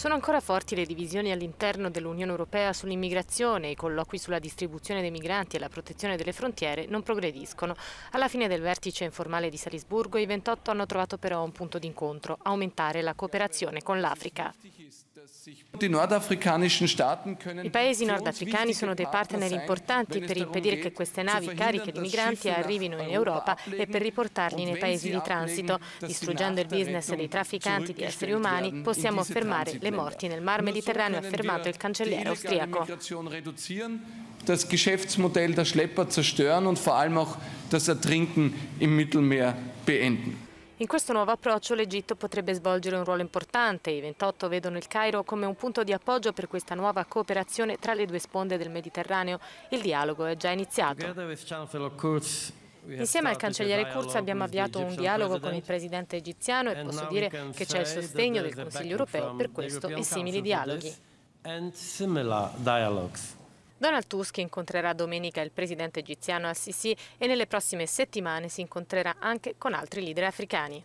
Sono ancora forti le divisioni all'interno dell'Unione Europea sull'immigrazione, i colloqui sulla distribuzione dei migranti e la protezione delle frontiere non progrediscono. Alla fine del vertice informale di Salisburgo i 28 hanno trovato però un punto d'incontro, aumentare la cooperazione con l'Africa. I paesi nordafricani sono dei partner importanti per impedire che queste navi cariche di migranti arrivino in Europa e per riportarli nei paesi di transito. Distruggendo il business dei trafficanti di esseri umani possiamo fermare le morti nel Mar Mediterraneo, ha affermato il cancelliere austriaco. Das Geschäftsmodell der Schlepper zerstören und vor allem auch das Ertrinken im Mittelmeer beenden. In questo nuovo approccio l'Egitto potrebbe svolgere un ruolo importante. I 28 vedono il Cairo come un punto di appoggio per questa nuova cooperazione tra le due sponde del Mediterraneo. Il dialogo è già iniziato. Insieme al cancelliere Kurz abbiamo avviato un dialogo con il presidente egiziano e posso dire che c'è il sostegno del Consiglio europeo per questo e simili dialoghi. Donald Tusk incontrerà domenica il presidente egiziano Al-Sisi e nelle prossime settimane si incontrerà anche con altri leader africani.